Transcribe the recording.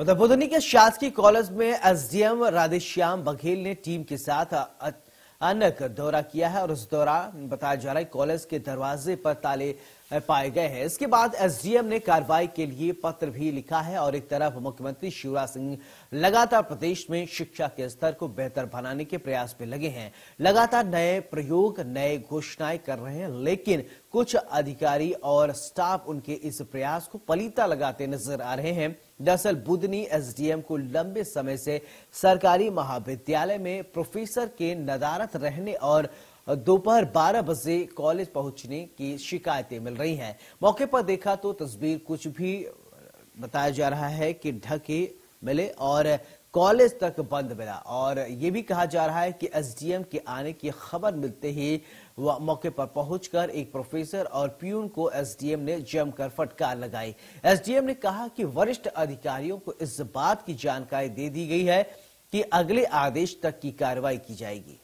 मुजफ्फरपुर मतलब तो के शासकीय कॉलेज में एसडीएम राधेश्याम बघेल ने टीम के साथ अचानक दौरा किया है और उस दौरान बताया जा रहा है कॉलेज के दरवाजे पर ताले पाए गए हैं इसके बाद एसडीएम ने कार्रवाई के लिए पत्र भी लिखा है और एक तरफ मुख्यमंत्री शिवराज सिंह लगातार प्रदेश में शिक्षा के स्तर को बेहतर बनाने के प्रयास में लगे हैं लगातार नए प्रयोग नए घोषणाएं कर रहे हैं लेकिन कुछ अधिकारी और स्टाफ उनके इस प्रयास को पलीता लगाते नजर आ रहे हैं दरअसल बुधनी एसडीएम को लंबे समय से सरकारी महाविद्यालय में प्रोफेसर के नदारत रहने और दोपहर 12 बजे कॉलेज पहुंचने की शिकायतें मिल रही हैं मौके पर देखा तो तस्वीर कुछ भी बताया जा रहा है कि ढके मिले और कॉलेज तक बंद मिला और ये भी कहा जा रहा है कि एसडीएम के आने की खबर मिलते ही वह मौके पर पहुंचकर एक प्रोफेसर और प्यून को एसडीएम ने जमकर फटकार लगाई एसडीएम ने कहा कि वरिष्ठ अधिकारियों को इस बात की जानकारी दे दी गई है कि अगले आदेश तक की कार्रवाई की जाएगी